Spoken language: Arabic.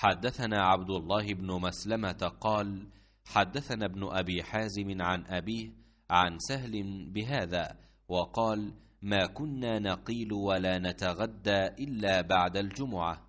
حدثنا عبد الله بن مسلمة قال حدثنا ابن أبي حازم عن أبيه عن سهل بهذا وقال ما كنا نقيل ولا نتغدى إلا بعد الجمعة